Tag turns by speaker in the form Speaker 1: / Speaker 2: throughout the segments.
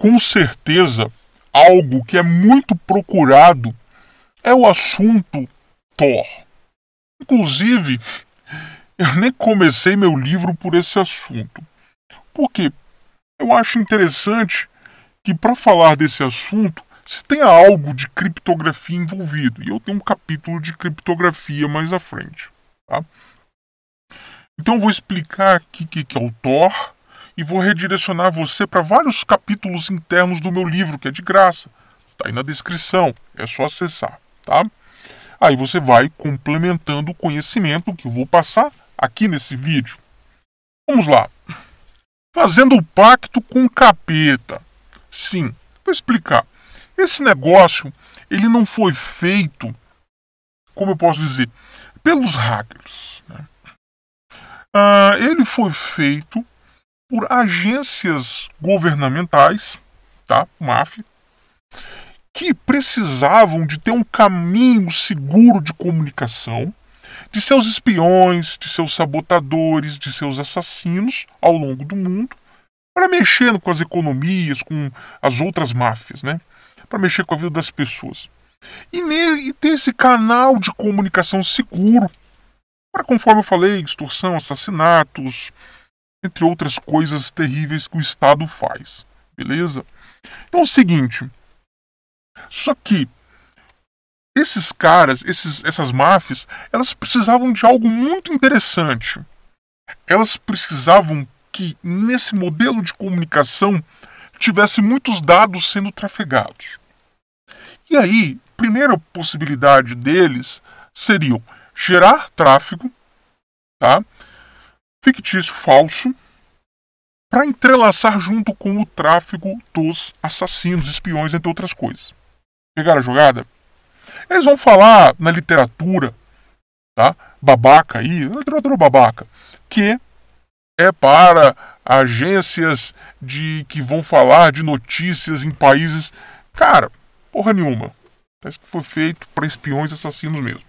Speaker 1: com certeza, algo que é muito procurado é o assunto Thor. Inclusive, eu nem comecei meu livro por esse assunto. Porque eu acho interessante que para falar desse assunto se tenha algo de criptografia envolvido. E eu tenho um capítulo de criptografia mais à frente. Tá? Então eu vou explicar aqui o que, que é o Thor, e vou redirecionar você para vários capítulos internos do meu livro, que é de graça. Tá aí na descrição, é só acessar, tá? Aí você vai complementando o conhecimento que eu vou passar aqui nesse vídeo. Vamos lá. Fazendo o pacto com o capeta. Sim, vou explicar. Esse negócio, ele não foi feito, como eu posso dizer, pelos hackers. Né? Ah, ele foi feito por agências governamentais, tá? Máfia, que precisavam de ter um caminho seguro de comunicação de seus espiões, de seus sabotadores, de seus assassinos ao longo do mundo, para mexer com as economias, com as outras máfias, né? Para mexer com a vida das pessoas. E, e ter esse canal de comunicação seguro para, conforme eu falei, extorsão, assassinatos, entre outras coisas terríveis que o Estado faz, beleza? Então é o seguinte, só que esses caras, esses, essas máfias, elas precisavam de algo muito interessante. Elas precisavam que nesse modelo de comunicação tivesse muitos dados sendo trafegados. E aí, primeira possibilidade deles seria gerar tráfego, tá? fictício falso para entrelaçar junto com o tráfico dos assassinos, espiões, entre outras coisas. Pegaram a jogada? Eles vão falar na literatura, tá? Babaca aí, literatura babaca, que é para agências de que vão falar de notícias em países. Cara, porra nenhuma. Parece tá, que foi feito para espiões assassinos mesmo.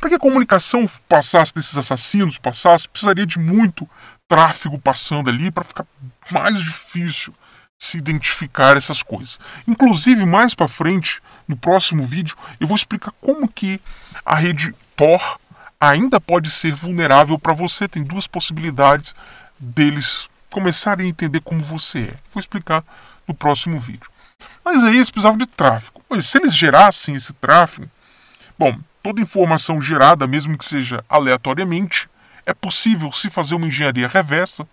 Speaker 1: Para que a comunicação passasse desses assassinos, passasse, precisaria de muito tráfego passando ali para ficar mais difícil se identificar essas coisas. Inclusive, mais para frente, no próximo vídeo, eu vou explicar como que a rede Tor ainda pode ser vulnerável para você. Tem duas possibilidades deles começarem a entender como você é. Vou explicar no próximo vídeo. Mas aí eles precisavam de tráfego. Pois, se eles gerassem esse tráfego, bom, toda informação gerada, mesmo que seja aleatoriamente, é possível se fazer uma engenharia reversa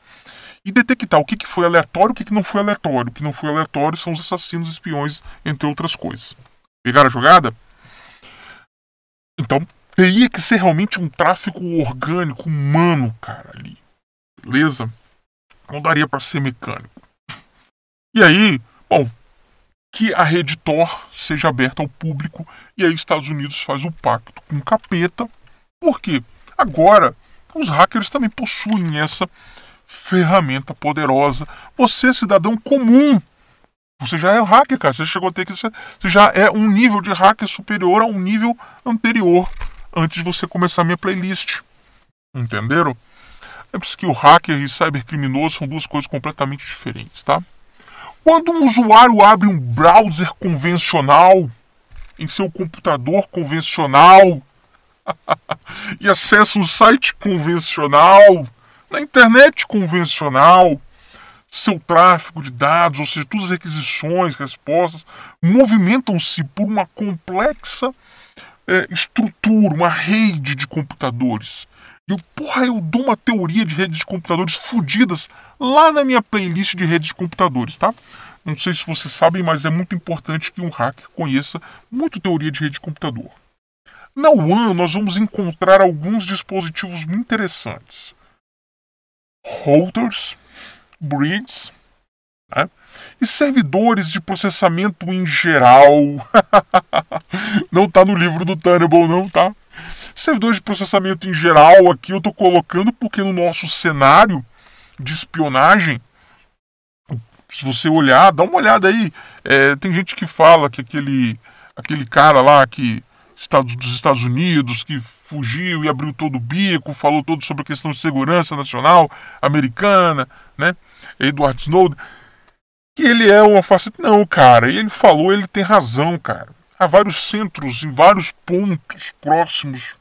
Speaker 1: e detectar o que, foi aleatório e o que, que não foi aleatório. O que não foi aleatório são os assassinos espiões, entre outras coisas. Pegaram a jogada? Então, teria que ser realmente um tráfico orgânico, humano, cara, ali. Beleza? Não daria para ser mecânico. E aí, bom, que a Redditor seja aberta ao público e aí os Estados Unidos faz o um pacto com o capeta, porque agora os hackers também possuem essa ferramenta poderosa. Você, cidadão comum, você já é hacker, cara. Você chegou a ter que você já é um nível de hacker superior a um nível anterior antes de você começar a minha playlist. Entenderam? É por isso que o hacker e cybercriminoso são duas coisas completamente diferentes, tá? Quando um usuário abre um browser convencional, em seu computador convencional, e acessa um site convencional, na internet convencional, seu tráfego de dados, ou seja, todas as requisições, respostas, movimentam-se por uma complexa é, estrutura, uma rede de computadores. E eu, porra, eu dou uma teoria de redes de computadores fodidas lá na minha playlist de redes de computadores, tá? Não sei se vocês sabem, mas é muito importante que um hacker conheça muito teoria de rede de computador. Na WAN, nós vamos encontrar alguns dispositivos muito interessantes. Routers, bridges, né? e servidores de processamento em geral. não tá no livro do Tenable, não, tá? servidores de processamento em geral aqui eu estou colocando porque no nosso cenário de espionagem, se você olhar, dá uma olhada aí, é, tem gente que fala que aquele, aquele cara lá que Estados, dos Estados Unidos, que fugiu e abriu todo o bico, falou todo sobre a questão de segurança nacional americana, né? Edward Snowden. Que ele é uma face. Não, cara, ele falou, ele tem razão, cara. Há vários centros em vários pontos próximos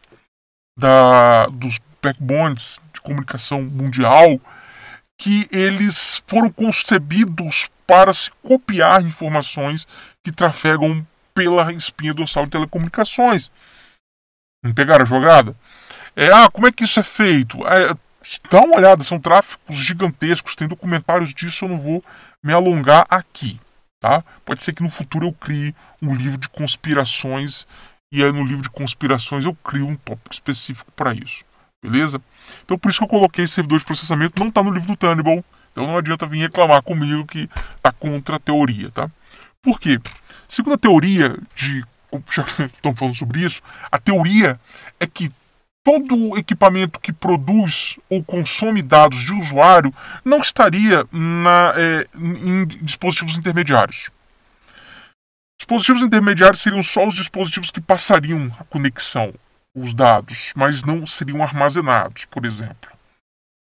Speaker 1: da, dos backbones de comunicação mundial que eles foram concebidos para se copiar informações que trafegam pela espinha dorsal de telecomunicações. Não pegaram a jogada? É, ah, como é que isso é feito? É, dá uma olhada, são tráficos gigantescos, tem documentários disso, eu não vou me alongar aqui. Tá? Pode ser que no futuro eu crie um livro de conspirações e aí no livro de conspirações eu crio um tópico específico para isso, beleza? Então por isso que eu coloquei esse servidor de processamento, não está no livro do Tannibal, então não adianta vir reclamar comigo que está contra a teoria, tá? Por quê? Segundo a teoria de. Já que estão falando sobre isso, a teoria é que todo equipamento que produz ou consome dados de usuário não estaria na, é, em dispositivos intermediários. Dispositivos intermediários seriam só os dispositivos que passariam a conexão, os dados, mas não seriam armazenados, por exemplo.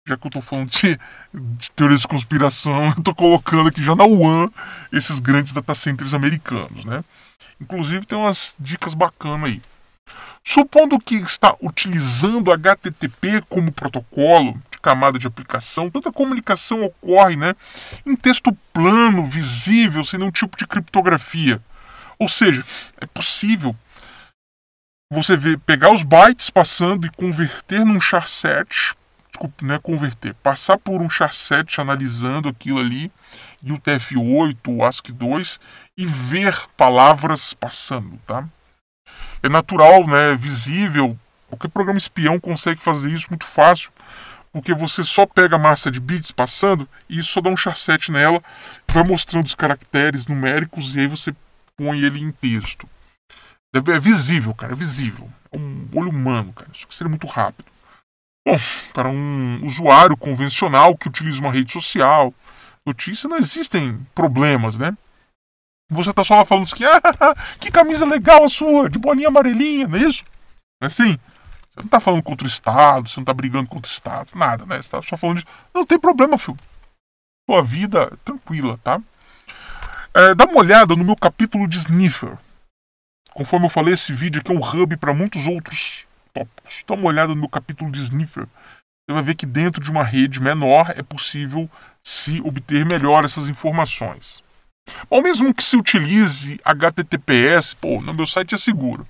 Speaker 1: Já que eu estou falando de, de teorias de conspiração, eu estou colocando aqui já na UAN esses grandes data centers americanos, né? Inclusive tem umas dicas bacanas aí. Supondo que está utilizando HTTP como protocolo de camada de aplicação, toda a comunicação ocorre né, em texto plano, visível, sem nenhum tipo de criptografia. Ou seja, é possível você ver, pegar os bytes passando e converter num char set, desculpa, não é converter, passar por um char set analisando aquilo ali, e o TF8, o ASCII2, e ver palavras passando, tá? É natural, né, é visível, qualquer programa espião consegue fazer isso muito fácil, porque você só pega a massa de bits passando e só dá um char set nela, vai mostrando os caracteres numéricos e aí você põe ele em texto. É, é visível, cara, é visível. É um olho humano, cara. Isso seria muito rápido. Bom, para um usuário convencional que utiliza uma rede social, notícia, não existem problemas, né? Você tá só lá falando que, assim, ah, que camisa legal a sua, de bolinha amarelinha, não é isso? É assim, você não tá falando contra o Estado, você não tá brigando contra o Estado, nada, né? Você tá só falando de, não tem problema, filho. sua vida é tranquila, tá? É, dá uma olhada no meu capítulo de Sniffer. Conforme eu falei, esse vídeo aqui é um hub para muitos outros tópicos. Dá uma olhada no meu capítulo de Sniffer. Você vai ver que dentro de uma rede menor é possível se obter melhor essas informações. Ou mesmo que se utilize HTTPS, pô, no meu site é seguro.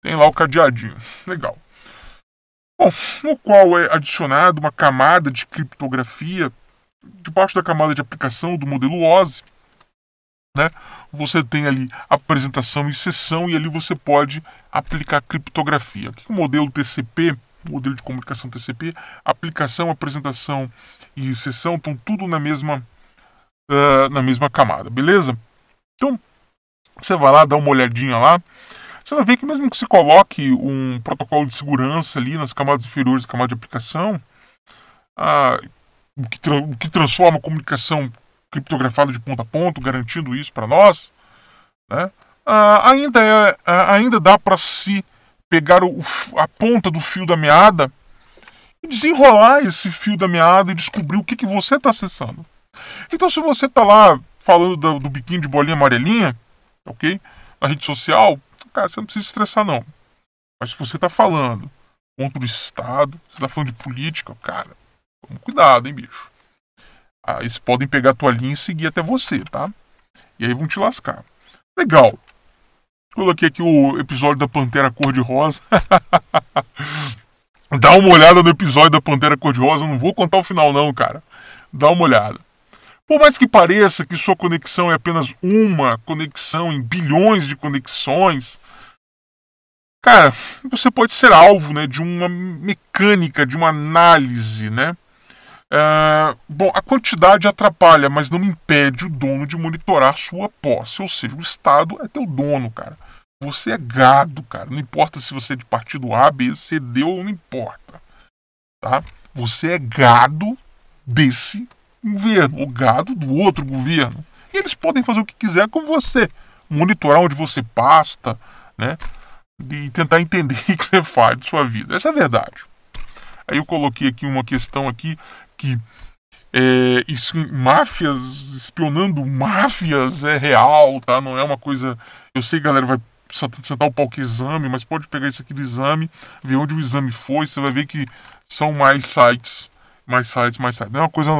Speaker 1: Tem lá o cadeadinho. Legal. Bom, no qual é adicionada uma camada de criptografia debaixo da camada de aplicação do modelo OSI né? Você tem ali apresentação e sessão e ali você pode aplicar criptografia. O que o modelo TCP, modelo de comunicação TCP, aplicação, apresentação e sessão estão tudo na mesma uh, na mesma camada, beleza? Então você vai lá, dá uma olhadinha lá. Você vai ver que mesmo que se coloque um protocolo de segurança ali nas camadas inferiores da camada de aplicação, ah, o que, que, transforma a comunicação criptografado de ponta a ponta, garantindo isso para nós, né? ah, ainda, é, ah, ainda dá para se pegar o, a ponta do fio da meada e desenrolar esse fio da meada e descobrir o que, que você está acessando. Então, se você está lá falando do, do biquinho de bolinha amarelinha, ok? Na rede social, cara, você não precisa estressar, não. Mas se você está falando contra o Estado, você está falando de política, cara, toma cuidado, hein, bicho. Ah, eles podem pegar a tua linha e seguir até você, tá? E aí vão te lascar. Legal. Coloquei aqui o episódio da Pantera Cor-de-Rosa. Dá uma olhada no episódio da Pantera Cor-de-Rosa. Eu não vou contar o final, não, cara. Dá uma olhada. Por mais que pareça que sua conexão é apenas uma conexão em bilhões de conexões, cara, você pode ser alvo né, de uma mecânica, de uma análise, né? É, bom, a quantidade atrapalha, mas não impede o dono de monitorar sua posse. Ou seja, o Estado é teu dono, cara. Você é gado, cara. Não importa se você é de partido A, B, C, D ou não importa. Tá? Você é gado desse governo, ou gado do outro governo. E eles podem fazer o que quiser com você. Monitorar onde você pasta, né? E tentar entender o que você faz de sua vida. Essa é a verdade. Aí eu coloquei aqui uma questão aqui que é, isso, máfias espionando máfias é real, tá? Não é uma coisa. Eu sei, galera, vai sentar o pau que exame, mas pode pegar isso aqui do exame, ver onde o exame foi, você vai ver que são mais sites, mais sites, mais sites. Não é uma coisa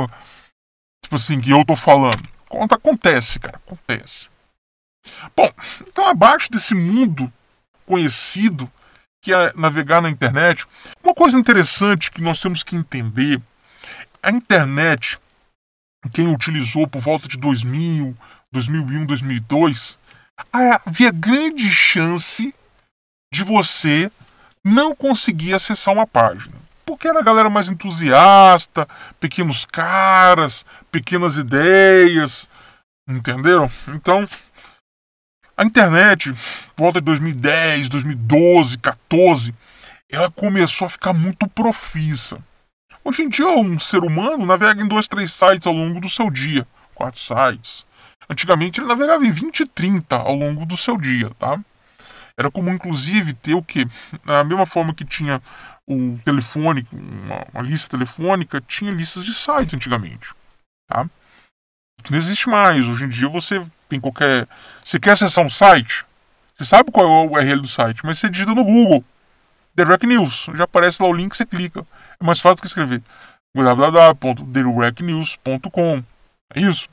Speaker 1: tipo assim que eu tô falando. Conta acontece, cara, acontece. Bom, então abaixo desse mundo conhecido que é navegar na internet, uma coisa interessante que nós temos que entender a internet, quem utilizou por volta de 2000, 2001, 2002, havia grande chance de você não conseguir acessar uma página. Porque era a galera mais entusiasta, pequenos caras, pequenas ideias, entenderam? Então, a internet, por volta de 2010, 2012, 14, ela começou a ficar muito profissa. Hoje em dia, um ser humano navega em dois, três sites ao longo do seu dia. Quatro sites. Antigamente, ele navegava em 20 e 30 ao longo do seu dia, tá? Era comum, inclusive, ter o quê? Da mesma forma que tinha o telefone, uma, uma lista telefônica, tinha listas de sites antigamente, tá? Não existe mais. Hoje em dia, você tem qualquer... Você quer acessar um site? Você sabe qual é o URL do site, mas você digita no Google. Direct News. Já aparece lá o link, você clica. É mais fácil que escrever www.dailyracknews.com. É isso.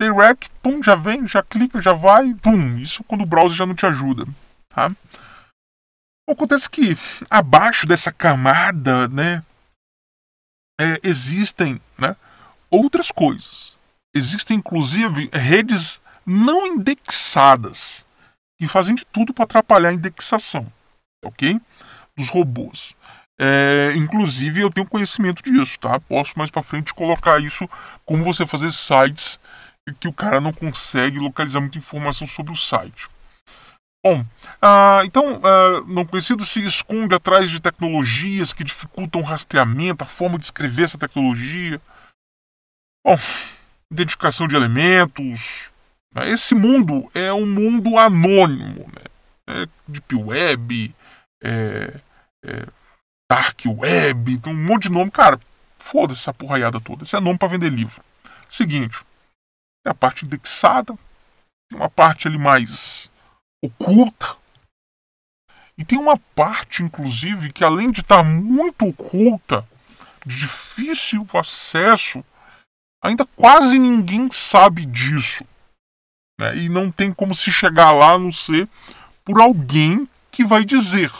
Speaker 1: Dailyrec, pum, já vem, já clica, já vai, pum. Isso quando o browser já não te ajuda, tá? Acontece que abaixo dessa camada, né, é, existem, né, outras coisas. Existem inclusive redes não indexadas que fazem de tudo para atrapalhar a indexação, ok? Dos robôs. É, inclusive, eu tenho conhecimento disso, tá? Posso mais para frente colocar isso, como você fazer sites que o cara não consegue localizar muita informação sobre o site. Bom, ah, então, ah, não conhecido se esconde atrás de tecnologias que dificultam o rastreamento, a forma de escrever essa tecnologia. Bom, identificação de elementos. Né? Esse mundo é um mundo anônimo, né? É Deep Web, é, é Dark Web, tem um monte de nome. Cara, foda-se essa porraiada toda. Isso é nome para vender livro. Seguinte, tem a parte indexada, tem uma parte ali mais oculta. E tem uma parte, inclusive, que além de estar tá muito oculta, de difícil acesso, ainda quase ninguém sabe disso. Né? E não tem como se chegar lá a não ser por alguém que vai dizer.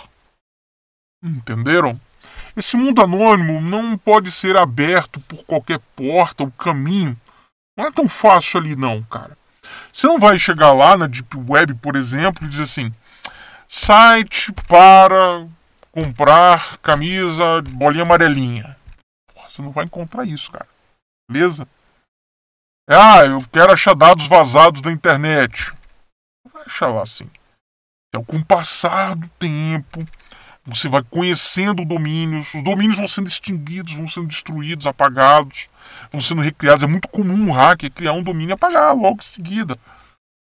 Speaker 1: Entenderam? Esse mundo anônimo não pode ser aberto por qualquer porta ou caminho. Não é tão fácil ali, não, cara. Você não vai chegar lá na Deep Web, por exemplo, e dizer assim: site para comprar camisa bolinha amarelinha. Porra, você não vai encontrar isso, cara. Beleza? É, ah, eu quero achar dados vazados da internet. Não vai achar lá assim. Então, é com o passar do tempo, você vai conhecendo domínios, os domínios vão sendo extinguidos, vão sendo destruídos, apagados, vão sendo recriados. É muito comum um hacker criar um domínio e apagar logo em seguida.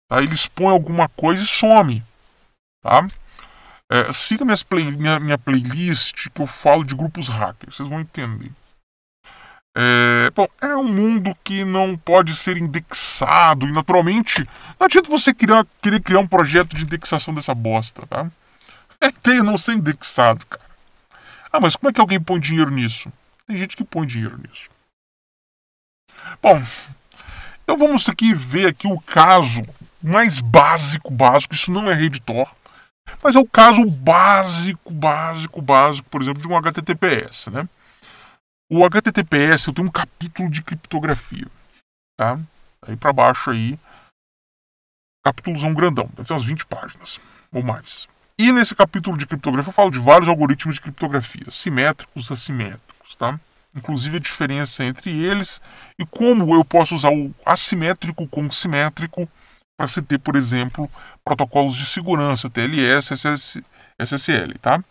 Speaker 1: Tá? Ele expõe alguma coisa e some. Tá? É, siga minhas play, minha, minha playlist que eu falo de grupos hackers, vocês vão entender. É, bom, é um mundo que não pode ser indexado e naturalmente não adianta você criar, querer criar um projeto de indexação dessa bosta, tá? É ter não ser indexado, cara. Ah, mas como é que alguém põe dinheiro nisso? Tem gente que põe dinheiro nisso. Bom, eu vou mostrar aqui ver aqui o caso mais básico, básico. Isso não é Redditor, mas é o caso básico, básico, básico, por exemplo, de um HTTPS, né? O HTTPS eu tenho um capítulo de criptografia, tá? Aí para baixo aí, um grandão, deve ter umas 20 páginas ou mais. E nesse capítulo de criptografia eu falo de vários algoritmos de criptografia, simétricos, assimétricos, tá? Inclusive a diferença entre eles e como eu posso usar o assimétrico com o simétrico para se ter, por exemplo, protocolos de segurança, TLS, SSL, tá?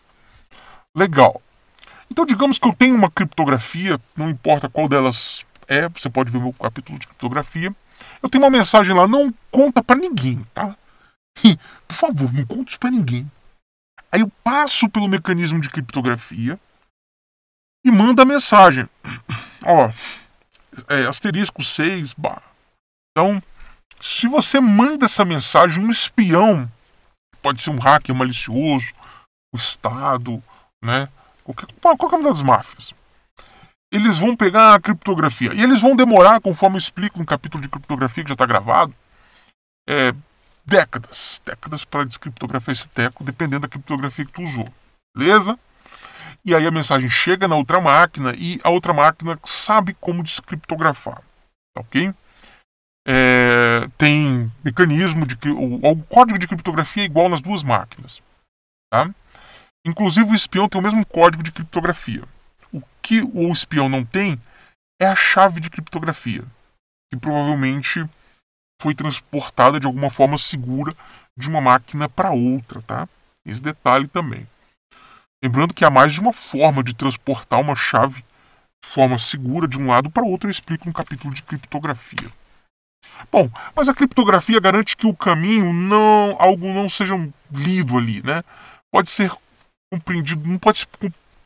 Speaker 1: Legal. Então, digamos que eu tenho uma criptografia, não importa qual delas é, você pode ver meu capítulo de criptografia. Eu tenho uma mensagem lá, não conta para ninguém, tá? Por favor, não conte para ninguém. Aí eu passo pelo mecanismo de criptografia e mando a mensagem. Ó, é, asterisco 6, bar. Então, se você manda essa mensagem, um espião, pode ser um hacker malicioso, o Estado, né? Qualquer, qualquer uma das máfias. Eles vão pegar a criptografia. E eles vão demorar, conforme eu explico no capítulo de criptografia que já está gravado, é, décadas, décadas para descriptografar esse teco, dependendo da criptografia que tu usou. Beleza? E aí a mensagem chega na outra máquina e a outra máquina sabe como descriptografar. Tá ok? É, tem mecanismo de que o, o, código de criptografia é igual nas duas máquinas. Tá? Inclusive o espião tem o mesmo código de criptografia. O que o espião não tem é a chave de criptografia, e provavelmente foi transportada de alguma forma segura de uma máquina para outra, tá? Esse detalhe também. Lembrando que há mais de uma forma de transportar uma chave de forma segura de um lado para o outro, eu explico no capítulo de criptografia. Bom, mas a criptografia garante que o caminho não algo não seja lido ali, né? Pode ser compreendido, não pode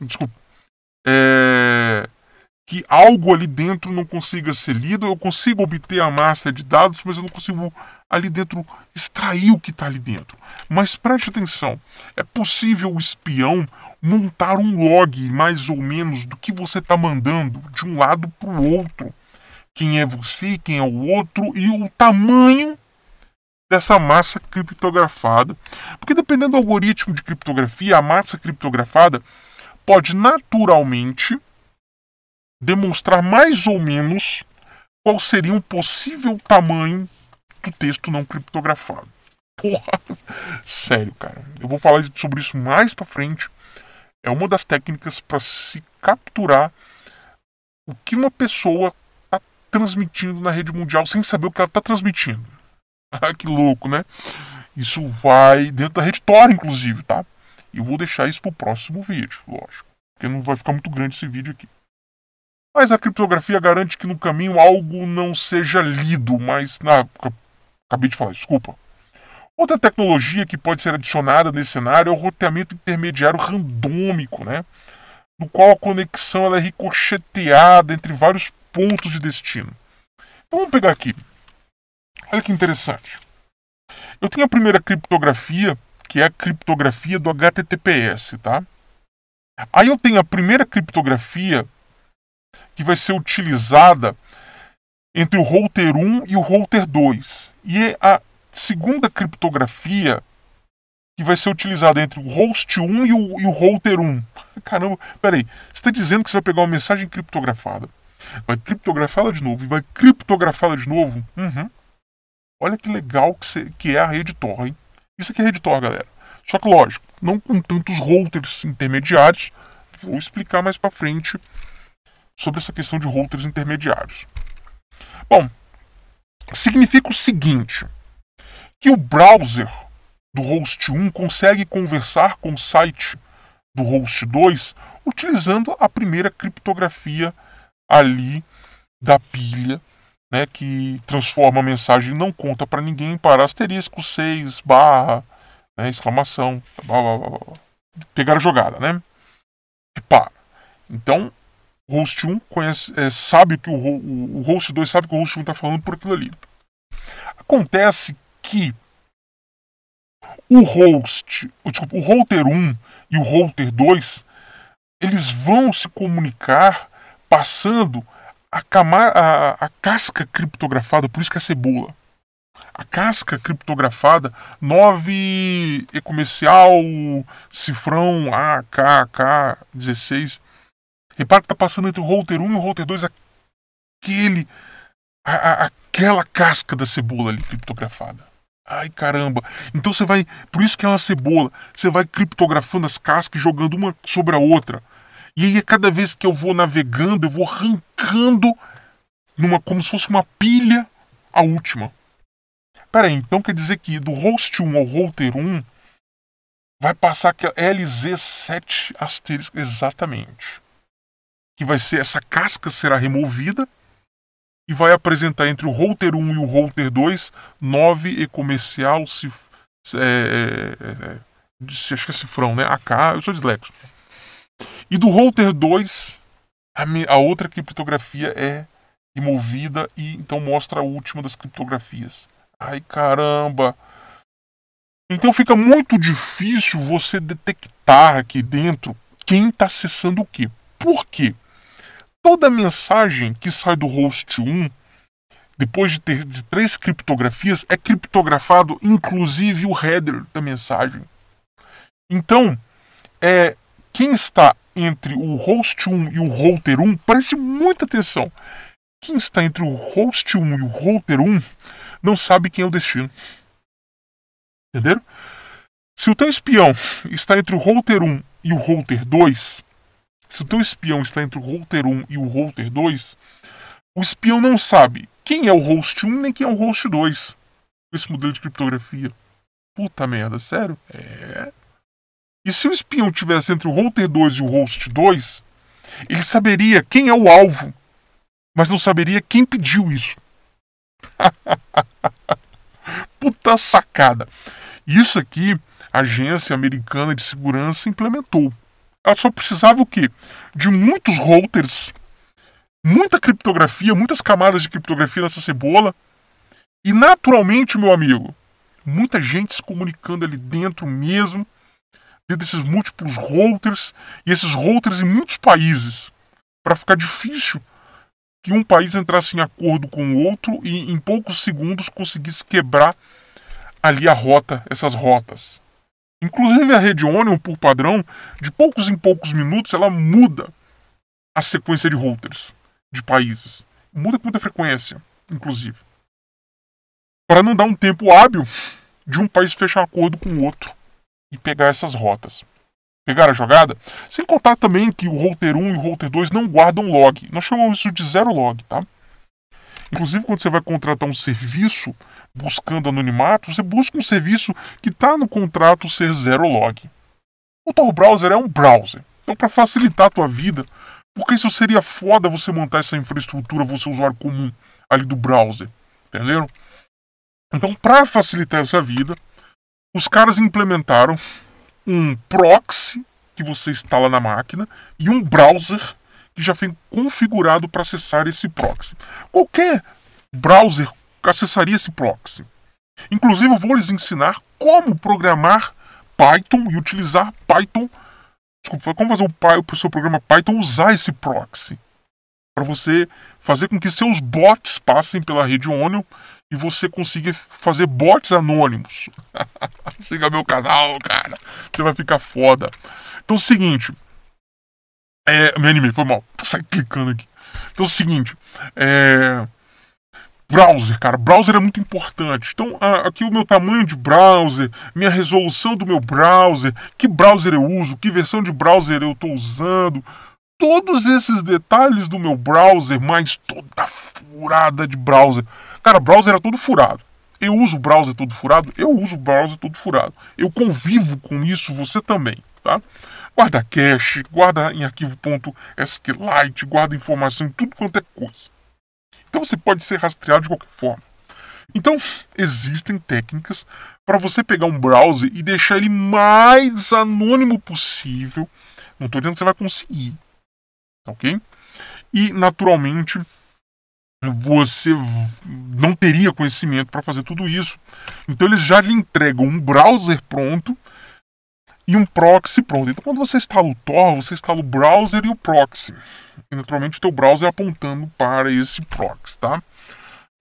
Speaker 1: desculpa, é, que algo ali dentro não consiga ser lido. Eu consigo obter a massa de dados, mas eu não consigo ali dentro extrair o que está ali dentro. Mas preste atenção: é possível o espião montar um log mais ou menos do que você está mandando de um lado para o outro. Quem é você, quem é o outro e o tamanho dessa massa criptografada. Porque dependendo do algoritmo de criptografia, a massa criptografada pode naturalmente demonstrar mais ou menos qual seria um possível tamanho do texto não criptografado. Porra, sério, cara. Eu vou falar sobre isso mais para frente. É uma das técnicas para se capturar o que uma pessoa está transmitindo na rede mundial sem saber o que ela está transmitindo. Ah, que louco, né? Isso vai dentro da rede Tor, inclusive, tá? Eu vou deixar isso para o próximo vídeo, lógico. Porque não vai ficar muito grande esse vídeo aqui. Mas a criptografia garante que no caminho algo não seja lido, mas na acabei de falar, desculpa. Outra tecnologia que pode ser adicionada nesse cenário é o roteamento intermediário randômico, né? no qual a conexão ela é ricocheteada entre vários pontos de destino. Então vamos pegar aqui. Olha que interessante. Eu tenho a primeira criptografia, que é a criptografia do HTTPS, tá? Aí eu tenho a primeira criptografia que vai ser utilizada entre o router 1 e o router 2. E a segunda criptografia que vai ser utilizada entre o host 1 e o, e o router 1. Caramba, peraí, você está dizendo que você vai pegar uma mensagem criptografada, vai criptografá-la de novo e vai criptografá-la de novo? Uhum. Olha que legal que, que é a rede Tor, hein? Isso aqui é rede Tor, galera. Só que, lógico, não com tantos routers intermediários, vou explicar mais para frente sobre essa questão de routers intermediários. Bom, significa o seguinte: que o browser do host 1 consegue conversar com o site do host 2 utilizando a primeira criptografia ali da pilha, né, que transforma a mensagem não conta para ninguém para asterisco 6 barra né, exclamação, blá, blá, blá, blá. pegar a jogada, né? Repara. Então, o host 1 conhece, é, sabe que o, o, o host 2 sabe que o host 1 está falando por aquilo ali. Acontece que o host, desculpa, o router 1 e o router 2, eles vão se comunicar passando a, cama, a, a casca criptografada, por isso que é cebola. A casca criptografada 9 e comercial cifrão AKK16 Repara que tá passando entre o router 1 e o router 2 aquele. A, a, aquela casca da cebola ali criptografada. Ai caramba! Então você vai. Por isso que é uma cebola. Você vai criptografando as cascas e jogando uma sobre a outra. E aí, cada vez que eu vou navegando, eu vou arrancando numa, como se fosse uma pilha a última. Peraí, então quer dizer que do host 1 ao router 1 vai passar que LZ7 asterisco. Exatamente que vai ser essa casca será removida e vai apresentar entre o router 1 e o router 2 nove e comercial se é, é, é acho que é cifrão, né? AK, eu sou dislexo. E do router 2, a, me, a outra criptografia é removida e então mostra a última das criptografias. Ai caramba! Então fica muito difícil você detectar aqui dentro quem está acessando o que. Por quê? toda mensagem que sai do host 1, depois de ter de três criptografias, é criptografado inclusive o header da mensagem. Então, é, quem está entre o host 1 e o router 1, preste muita atenção. Quem está entre o host 1 e o router 1 não sabe quem é o destino. Entenderam? Se o teu espião está entre o router 1 e o router 2, se o teu espião está entre o router 1 e o router 2, o espião não sabe quem é o host 1 nem quem é o host 2. Esse modelo de criptografia. Puta merda, sério? É. E se o espião tivesse entre o router 2 e o host 2, ele saberia quem é o alvo, mas não saberia quem pediu isso. Puta sacada. Isso aqui a agência americana de segurança implementou. Ela só precisava o quê? De muitos routers, muita criptografia, muitas camadas de criptografia nessa cebola. E naturalmente, meu amigo, muita gente se comunicando ali dentro mesmo, dentro desses múltiplos routers, e esses routers em muitos países, para ficar difícil que um país entrasse em acordo com o outro e em poucos segundos conseguisse quebrar ali a rota, essas rotas. Inclusive a rede Onion, por padrão, de poucos em poucos minutos ela muda a sequência de routers de países. Muda com muita frequência, inclusive. Para não dar um tempo hábil de um país fechar um acordo com o outro e pegar essas rotas. Pegaram a jogada? Sem contar também que o router 1 e o router 2 não guardam log. Nós chamamos isso de zero log, tá? Inclusive, quando você vai contratar um serviço buscando anonimato, você busca um serviço que está no contrato ser zero log. O Tor Browser é um browser. Então, para facilitar a tua vida, porque isso seria foda você montar essa infraestrutura, você usuário comum ali do browser. Entenderam? Então, para facilitar essa vida, os caras implementaram um proxy que você instala na máquina e um browser que já vem configurado para acessar esse proxy. Qualquer browser acessaria esse proxy. Inclusive, eu vou lhes ensinar como programar Python e utilizar Python. Desculpa, como fazer o, o seu programa Python usar esse proxy para você fazer com que seus bots passem pela rede Onion e você consiga fazer bots anônimos. Siga meu canal, cara. Você vai ficar foda. Então é o seguinte, é, me animei, foi mal. sai clicando aqui. Então é o seguinte. É, browser, cara. Browser é muito importante. Então, aqui o meu tamanho de browser, minha resolução do meu browser, que browser eu uso, que versão de browser eu estou usando. Todos esses detalhes do meu browser, mais toda furada de browser. Cara, browser é todo furado. Eu uso browser todo furado? Eu uso browser todo furado. Eu convivo com isso, você também, tá? Guarda cache, guarda em arquivo.sqlite, guarda informação em tudo quanto é coisa. Então você pode ser rastreado de qualquer forma. Então, existem técnicas para você pegar um browser e deixar ele mais anônimo possível. Não estou dizendo que você vai conseguir, ok? E, naturalmente, você não teria conhecimento para fazer tudo isso. Então, eles já lhe entregam um browser pronto e um proxy pronto. Então, quando você instala o Tor, você instala o browser e o proxy. E, naturalmente, o teu browser apontando para esse proxy, tá?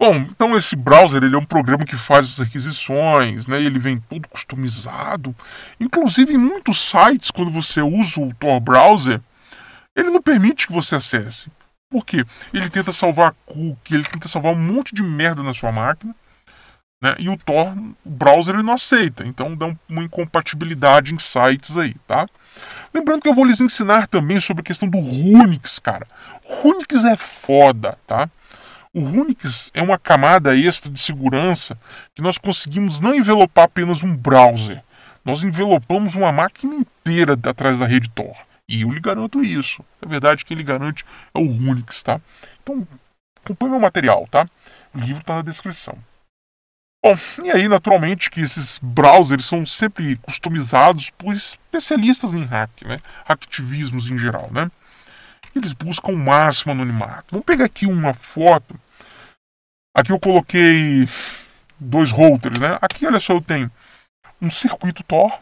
Speaker 1: Bom, então esse browser ele é um programa que faz as requisições, né? Ele vem todo customizado. Inclusive, em muitos sites, quando você usa o Tor Browser, ele não permite que você acesse. Por quê? Ele tenta salvar cookie, ele tenta salvar um monte de merda na sua máquina né? E o Tor, o browser, ele não aceita. Então dá uma incompatibilidade em sites aí, tá? Lembrando que eu vou lhes ensinar também sobre a questão do Runix, cara. Runix é foda, tá? O Runix é uma camada extra de segurança que nós conseguimos não envelopar apenas um browser. Nós envelopamos uma máquina inteira atrás da rede Tor. E eu lhe garanto isso. Na verdade, quem lhe garante é o Runix, tá? Então, acompanhe meu material, tá? O livro está na descrição. Bom, e aí naturalmente que esses browsers são sempre customizados por especialistas em hack, né? Hacktivismos em geral, né? Eles buscam o máximo anonimato. Vou pegar aqui uma foto. Aqui eu coloquei dois routers, né? Aqui, olha só, eu tenho um circuito Tor,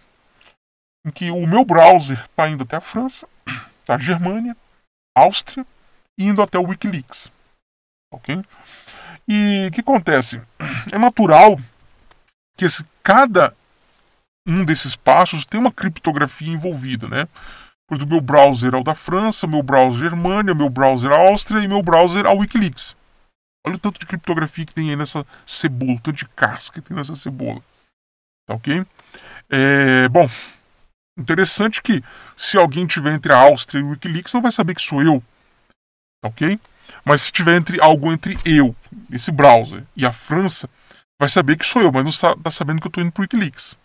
Speaker 1: em que o meu browser está indo até a França, tá a Germânia, Áustria, e indo até o Wikileaks ok? E o que acontece? É natural que esse, cada um desses passos tem uma criptografia envolvida, né? Por exemplo, meu browser é o da França, meu browser é a Germânia, meu browser é a Áustria e meu browser é a Wikileaks. Olha o tanto de criptografia que tem aí nessa cebola, o tanto de casca que tem nessa cebola. Tá ok? É, bom, interessante que se alguém tiver entre a Áustria e o Wikileaks, não vai saber que sou eu. Tá ok? Mas se tiver entre, algo entre eu, esse browser, e a França, vai saber que sou eu, mas não está sabendo que eu estou indo para o Wikileaks.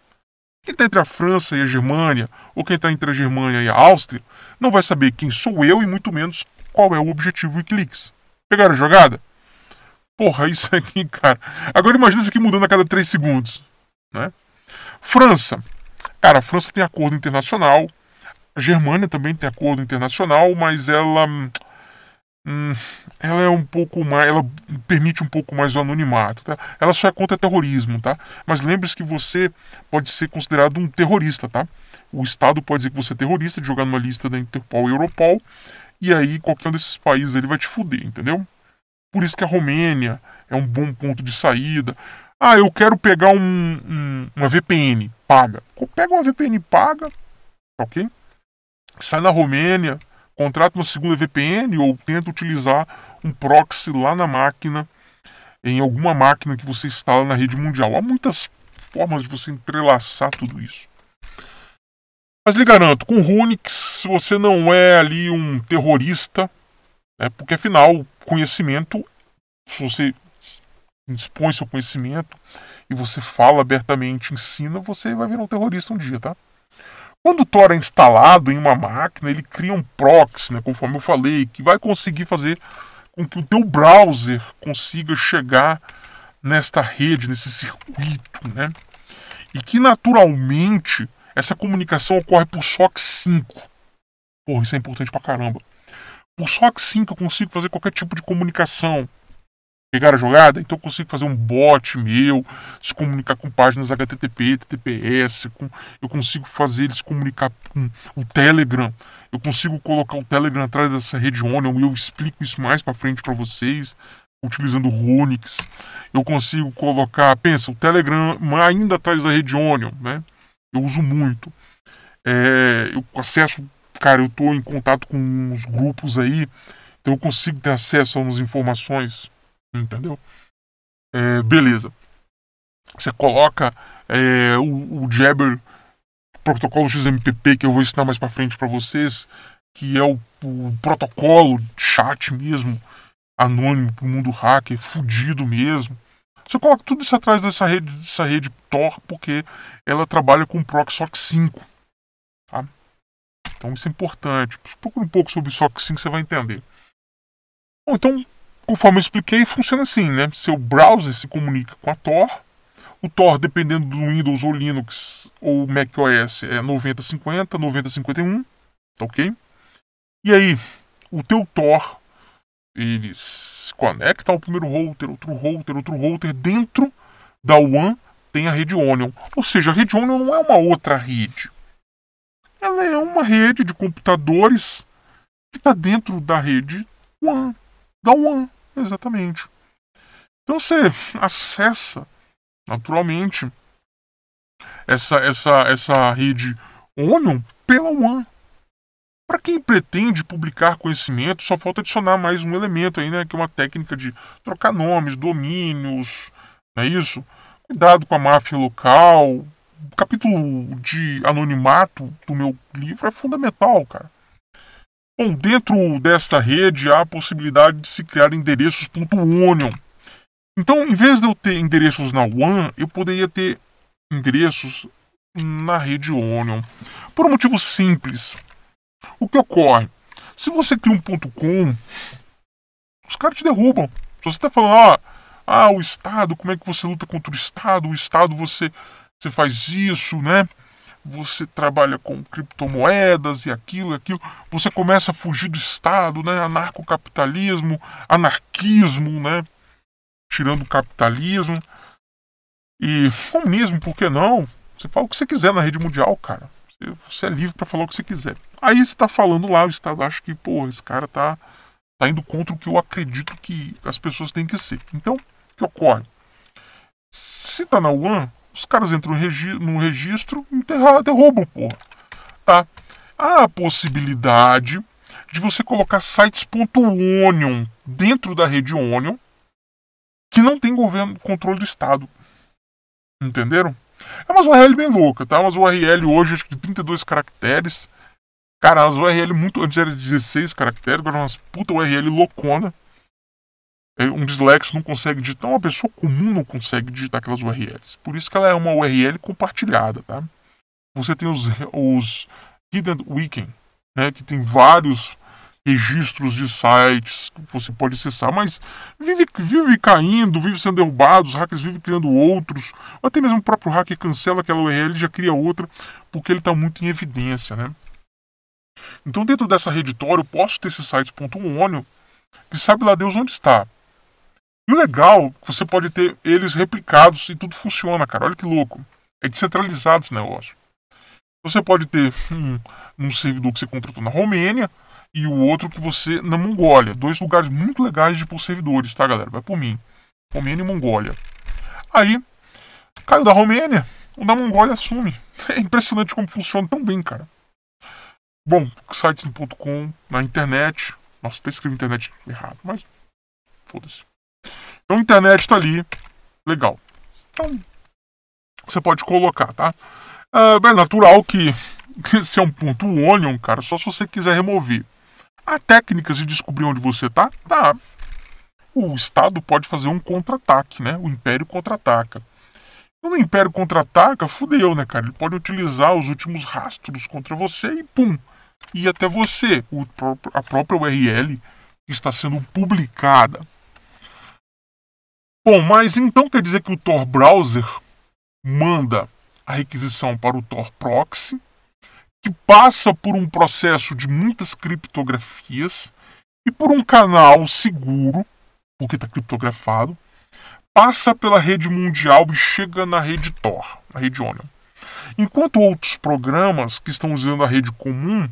Speaker 1: Quem está entre a França e a Germânia, ou quem está entre a Germânia e a Áustria, não vai saber quem sou eu e muito menos qual é o objetivo do Wikileaks. Pegaram a jogada? Porra, isso aqui, cara. Agora imagina isso aqui mudando a cada 3 segundos. Né? França. Cara, a França tem acordo internacional. A Germânia também tem acordo internacional, mas ela hum, Hum, ela é um pouco mais. Ela permite um pouco mais o anonimato, tá? Ela só é contra terrorismo, tá? Mas lembre-se que você pode ser considerado um terrorista, tá? O Estado pode dizer que você é terrorista, de jogar numa lista da Interpol e Europol, e aí qualquer um desses países ele vai te fuder, entendeu? Por isso que a Romênia é um bom ponto de saída. Ah, eu quero pegar um, um, uma VPN paga. Pega uma VPN paga, ok? Sai na Romênia, contrata uma segunda VPN ou tenta utilizar um proxy lá na máquina, em alguma máquina que você instala na rede mundial. Há muitas formas de você entrelaçar tudo isso. Mas lhe garanto, com Runix você não é ali um terrorista, né? porque afinal, conhecimento, se você dispõe seu conhecimento e você fala abertamente, ensina, você vai virar um terrorista um dia, tá? Quando o Tor é instalado em uma máquina, ele cria um proxy, né, conforme eu falei, que vai conseguir fazer com que o teu browser consiga chegar nesta rede, nesse circuito, né? E que naturalmente essa comunicação ocorre por SOC 5. Porra, isso é importante pra caramba. Por SOC 5 eu consigo fazer qualquer tipo de comunicação pegar a jogada, então eu consigo fazer um bot meu, se comunicar com páginas HTTP, TTPS, com, eu consigo fazer eles comunicar com o Telegram, eu consigo colocar o Telegram atrás dessa rede Onion, eu explico isso mais para frente para vocês, utilizando Runix, eu consigo colocar, pensa, o Telegram ainda atrás da rede Onion, né? Eu uso muito. É, eu acesso, cara, eu estou em contato com uns grupos aí, então eu consigo ter acesso a umas informações Entendeu? É, beleza. Você coloca é, o, o Jabber protocolo XMPP que eu vou ensinar mais para frente para vocês, que é o, o protocolo chat mesmo, anônimo pro mundo hacker, fudido mesmo. Você coloca tudo isso atrás dessa rede, dessa rede Tor, porque ela trabalha com proxy SOC 5. Tá? Então isso é importante. Procura um pouco sobre SOC 5, você vai entender. Bom, então conforme eu expliquei, funciona assim, né? Seu browser se comunica com a Tor. O Tor, dependendo do Windows ou Linux ou macOS, é 9050, 9051, tá ok? E aí, o teu Tor, ele se conecta ao primeiro router, outro router, outro router. Dentro da WAN tem a rede Onion. Ou seja, a rede Onion não é uma outra rede. Ela é uma rede de computadores que está dentro da rede WAN, da WAN. Exatamente. Então você acessa naturalmente essa essa essa rede Onion pela One. Para quem pretende publicar conhecimento, só falta adicionar mais um elemento aí, né, que é uma técnica de trocar nomes, domínios, não é isso? Cuidado com a máfia local. O capítulo de anonimato do meu livro é fundamental, cara. Bom, dentro desta rede há a possibilidade de se criar endereços .onion. Então, em vez de eu ter endereços na WAN, eu poderia ter endereços na rede Onion. Por um motivo simples. O que ocorre? Se você cria um .com, os caras te derrubam. Se você está falando, ah, ah, o Estado, como é que você luta contra o Estado? O Estado, você, você faz isso, né? você trabalha com criptomoedas e aquilo e aquilo, você começa a fugir do Estado, né? anarcocapitalismo, anarquismo, né? tirando o capitalismo e comunismo, por que não? Você fala o que você quiser na rede mundial, cara. Você é livre para falar o que você quiser. Aí você tá falando lá, o Estado acha que, pô, esse cara tá, tá indo contra o que eu acredito que as pessoas têm que ser. Então, o que ocorre? Se tá na UAN, os caras entram num registro e derrubam, porra. Tá? Há a possibilidade de você colocar sites.onion dentro da rede Onion que não tem governo, controle do Estado. Entenderam? É umas URL bem louca, tá? Umas URL hoje, acho que de 32 caracteres. Cara, as URL muito antes era de 16 caracteres, agora é umas puta URL loucona. É, um dislexo não consegue digitar, então uma pessoa comum não consegue digitar aquelas URLs. Por isso que ela é uma URL compartilhada, tá? Você tem os, os Hidden Weekend, né, que tem vários registros de sites que você pode acessar, mas vive, vive caindo, vive sendo derrubado, os hackers vivem criando outros, até mesmo o próprio hacker cancela aquela URL e já cria outra, porque ele está muito em evidência, né? Então, dentro dessa reditória, eu posso ter esses sites.ônio, que sabe lá Deus onde está, e o legal, você pode ter eles replicados e tudo funciona, cara. Olha que louco. É descentralizado esse negócio. Você pode ter um, um servidor que você contratou na Romênia e o outro que você na Mongólia. Dois lugares muito legais de por servidores, tá, galera? Vai por mim. Romênia e Mongólia. Aí, caiu da Romênia, o da Mongólia assume. É impressionante como funciona tão bem, cara. Bom, sites.com, na internet. Nossa, até escrevi internet errado, mas foda-se. Então a internet está ali, legal. Então você pode colocar, tá? É natural que, que é um ponto um onion, cara, só se você quiser remover. Há técnicas de descobrir onde você tá? Tá. O Estado pode fazer um contra-ataque, né? O Império contra-ataca. Quando o Império contra-ataca, fudeu, né, cara? Ele pode utilizar os últimos rastros contra você e pum! E até você, o, a própria URL está sendo publicada Bom, mas então quer dizer que o Tor Browser manda a requisição para o Tor Proxy, que passa por um processo de muitas criptografias e por um canal seguro, porque está criptografado, passa pela rede mundial e chega na rede Tor, na rede Onion. Enquanto outros programas que estão usando a rede comum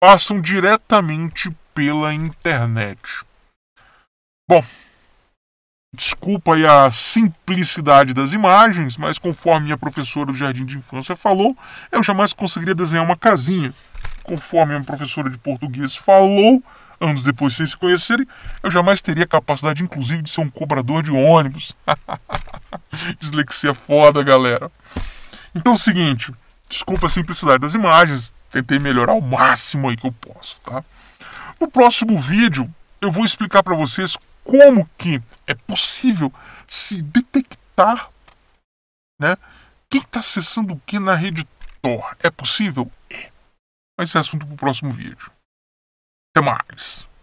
Speaker 1: passam diretamente pela internet. Bom, Desculpa aí a simplicidade das imagens, mas conforme a professora do jardim de infância falou, eu jamais conseguiria desenhar uma casinha. Conforme a professora de português falou, anos depois sem se conhecerem, eu jamais teria capacidade, inclusive, de ser um cobrador de ônibus. Dislexia foda, galera. Então é o seguinte, desculpa a simplicidade das imagens, tentei melhorar ao máximo aí que eu posso, tá? No próximo vídeo, eu vou explicar para vocês como que é possível se detectar né, quem está acessando o que na rede Tor? É possível? É. Mas esse é assunto para o próximo vídeo. Até mais.